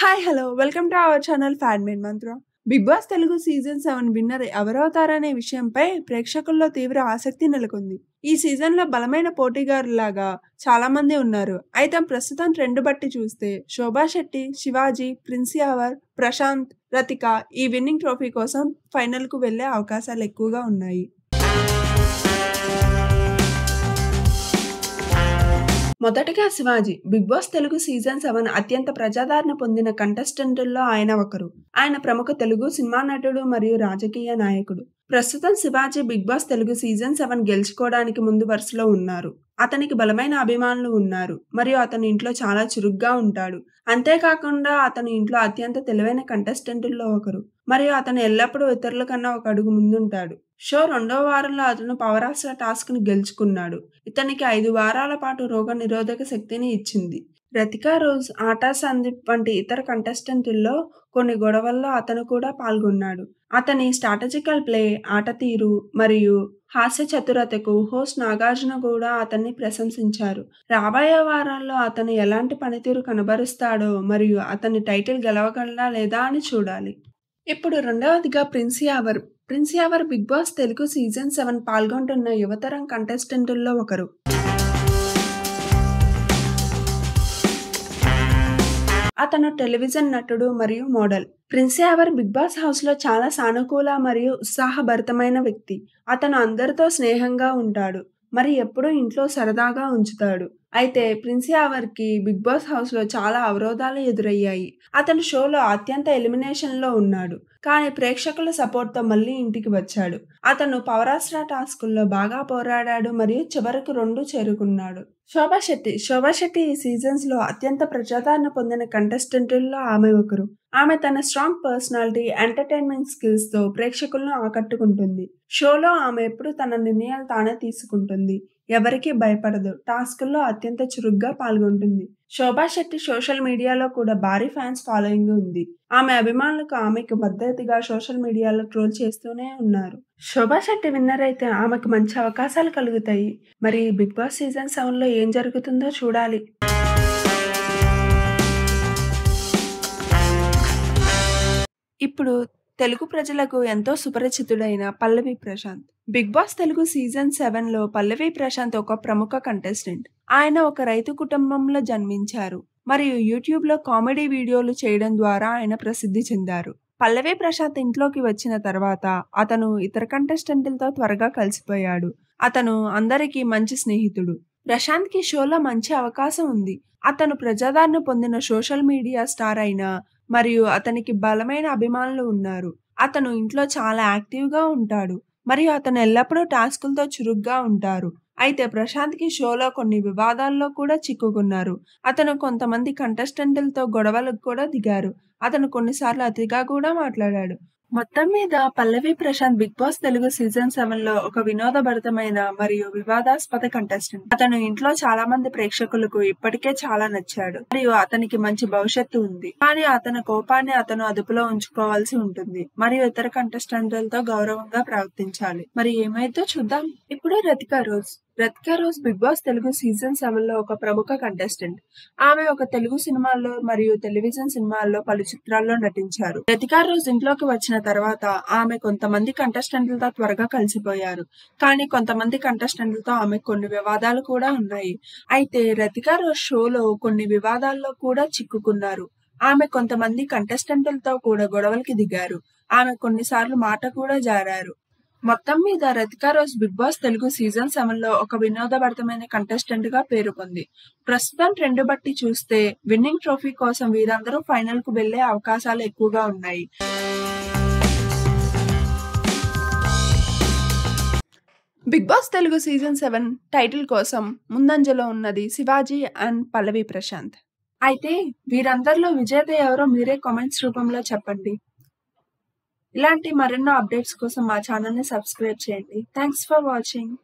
hi hello welcome to our channel ఫ్యాడ్మిన్ మంత్ర Bigg Boss Telugu season seven winner ఎవరవుతారనే విషయంపై ప్రేక్షకుల్లో తీవ్ర ఆసక్తి నెలకొంది ఈ సీజన్లో బలమైన పోటీగారులాగా చాలామంది ఉన్నారు అయితే ప్రస్తుతం ట్రెండ్ బట్టి చూస్తే శోభా శెట్టి శివాజీ యావర్ ప్రశాంత్ రతిక ఈ విన్నింగ్ ట్రోఫీ కోసం ఫైనల్కు వెళ్లే అవకాశాలు ఎక్కువగా ఉన్నాయి మొదటగా Shivaji Bigg Boss Telugu season seven అత్యంత ప్రజాదరణ పొందిన కంటెస్టెంట్ల్లో ఆయన ఒకరు ఆయన ప్రముఖ తెలుగు సినిమా నటుడు మరియు రాజకీయ నాయకుడు ప్రస్తుతం Shivaji Bigg Boss Telugu season seven గెలుచుకోవడానికి ముందు వరుసలో ఉన్నారు అతనికి బలమైన అభిమానులు ఉన్నారు మరియు అతని ఇంట్లో చాలా చురుగ్గా ఉంటాడు అంతేకాకుండా అతని ఇంట్లో అత్యంత తెలివైన కంటెస్టెంట్ల్లో ఒకరు మరియు అతను ఎల్లప్పుడూ ఇతరుల కన్నా ఒక అడుగు ముందుంటాడు షో రెండో వారంలో అతను పవరాస్త్ర టాస్క్ను గెలుచుకున్నాడు ఇతనికి ఐదు వారాల పాటు రోగ నిరోధక శక్తిని ఇచ్చింది రతికా రోజ్ ఆటా సందీప్ వంటి ఇతర కంటెస్టెంట్ల్లో కొన్ని గొడవల్లో అతను కూడా పాల్గొన్నాడు అతని స్ట్రాటజికల్ ప్లే ఆట తీరు మరియు హాస్య చతురతకు హోస్ట్ నాగార్జున కూడా అతన్ని ప్రశంసించారు రాబోయే వారాల్లో అతను ఎలాంటి పనితీరు కనబరుస్తాడో మరియు అతని టైటిల్ గెలవగలడా లేదా అని చూడాలి ఇప్పుడు రెండవదిగా Prince Yawar Prince Yawar Bigg Boss Telugu season seven పాల్గొంటున్న యువతరం కంటెస్టెంట్ల్లో ఒకరు అతను టెలివిజన్ నటుడు మరియు model Prince Yawar Bigg Boss హౌస్లో చాలా సానుకూల మరియు ఉత్సాహభరితమైన వ్యక్తి అతను అందరితో స్నేహంగా ఉంటాడు మరి ఎప్పుడూ ఇంట్లో సరదాగా ఉంచుతాడు అయితే ప్రిన్స్ యావర్కి బిగ్ బాస్ హౌస్లో చాలా అవరోధాలు ఎదురయ్యాయి అతను షోలో అత్యంత ఎలిమినేషన్లో ఉన్నాడు కానీ ప్రేక్షకుల సపోర్ట్తో మళ్ళీ ఇంటికి వచ్చాడు అతను పవరాస్ట్రా టాస్కుల్లో బాగా పోరాడాడు మరియు చివరకు రెండు చేరుకున్నాడు శోభా శెట్టి శోభా శెట్టి ఈ సీజన్స్లో అత్యంత ప్రజాదరణ పొందిన కంటెస్టెంట్లో ఆమె ఒకరు ఆమె తన స్ట్రాంగ్ పర్సనాలిటీ ఎంటర్టైన్మెంట్ స్కిల్స్తో ప్రేక్షకులను ఆకట్టుకుంటుంది షోలో ఆమె ఎప్పుడు తన నిర్ణయాలు తానే తీసుకుంటుంది ఎవరికి భయపడదు టాస్కుల్లో అత్యంత చురుగ్గా పాల్గొంటుంది శోభా శెట్టి సోషల్ మీడియాలో కూడా భారీ ఫ్యాన్స్ ఫాలోయింగ్ ఉంది ఆమె అభిమానులకు ఆమెకు మద్దతుగా సోషల్ మీడియాలో ట్రోల్ చేస్తూనే ఉన్నారు శోభా శెట్టి విన్నర్ అయితే ఆమెకు మంచి అవకాశాలు కలుగుతాయి మరి బిగ్ బాస్ సీజన్ సెవెన్లో ఏం జరుగుతుందో చూడాలి ఇప్పుడు తెలుగు ప్రజలకు ఎంతో సుపరిచితుడైన Pallavi Prashanth Bigg Boss Telugu season seven లో పల్లవి ప్రశాంత్ ఒక ప్రముఖ కంటెస్టెంట్ ఆయన ఒక రైతు కుటుంబంలో జన్మించారు మరియు యూట్యూబ్ లో కామెడీ వీడియోలు చేయడం ద్వారా ఆయన ప్రసిద్ధి చెందారు పల్లవి ప్రశాంత్ ఇంట్లోకి వచ్చిన తర్వాత అతను ఇతర కంటెస్టెంట్లతో త్వరగా కలిసిపోయాడు అతను అందరికీ మంచి స్నేహితుడు ప్రశాంత్కి షోలో మంచి అవకాశం ఉంది అతను ప్రజాదరణ పొందిన సోషల్ మీడియా స్టార్ అయినా మరియు అతనికి బలమైన అభిమానులు ఉన్నారు అతను ఇంట్లో చాలా యాక్టివ్గా ఉంటాడు మరియు అతను ఎల్లప్పుడూ టాస్కులతో చురుగ్గా ఉంటారు అయితే ప్రశాంత్కి షోలో కొన్ని వివాదాల్లో కూడా చిక్కుకున్నారు అతను కొంతమంది కంటెస్టెంట్లతో గొడవలకు కూడా దిగారు అతను కొన్నిసార్లు అతిగా కూడా మాట్లాడాడు మొత్తం మీద Pallavi Prashanth Bigg Boss Telugu season seven లో ఒక వినోదభరితమైన మరియు వివాదాస్పద కంటెస్టెంట్ అతను ఇంట్లో చాలా మంది ప్రేక్షకులకు ఇప్పటికే చాలా నచ్చాడు మరియు అతనికి మంచి భవిష్యత్తు ఉంది కానీ అతని కోపాన్ని అతను అదుపులో ఉంచుకోవాల్సి ఉంటుంది మరియు ఇతర కంటెస్టెంట్లతో గౌరవంగా ప్రవర్తించాలి మరి ఏమైతే చూద్దాం ఇప్పుడు Rathika Rose Rathika Rose Bigg Boss Telugu season లో ఒక ప్రముఖ కంటెస్టెంట్ ఆమె ఒక తెలుగు సినిమాల్లో మరియు టెలివిజన్ సినిమాల్లో పలు చిత్రాల్లో నటించారు రతికా రోజ్ ఇంట్లోకి వచ్చిన తర్వాత ఆమె కొంతమంది కంటెస్టెంట్లతో త్వరగా కలిసిపోయారు కానీ కొంతమంది కంటెస్టెంట్లతో ఆమె కొన్ని వివాదాలు కూడా ఉన్నాయి అయితే రతికా రోజ్ షోలో కొన్ని వివాదాల్లో కూడా చిక్కుకున్నారు ఆమె కొంతమంది కంటెస్టెంట్లతో కూడా గొడవలకి దిగారు ఆమె కొన్నిసార్లు మాట కూడా జారారు మొత్తం మీద Rathika Rose Bigg Boss Telugu season seven లో ఒక వినోదభరితమైన కంటెస్టెంట్ గా పేరుకుంది ప్రస్తుతం ట్రెండ్ బట్టి చూస్తే విన్నింగ్ ట్రోఫీ కోసం వీరందరూ ఫైనల్ కు వెళ్లే అవకాశాలు ఎక్కువగా ఉన్నాయి Bigg Boss Telugu season seven title కోసం ముందంజలో ఉన్నది శివాజీ అండ్ పల్లవి ప్రశాంత్ అయితే వీరందరిలో విజేత ఎవరో మీరే కామెంట్స్ రూపంలో చెప్పండి ఇలాంటి మరెన్నో అప్డేట్స్ కోసం మా ని సబ్స్క్రైబ్ చేయండి థ్యాంక్స్ ఫర్ వాచింగ్